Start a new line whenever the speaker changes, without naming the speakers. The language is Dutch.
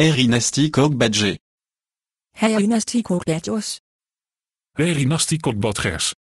Erinasti ook
Herinasti Kogbadjos.
Erinasti badgers.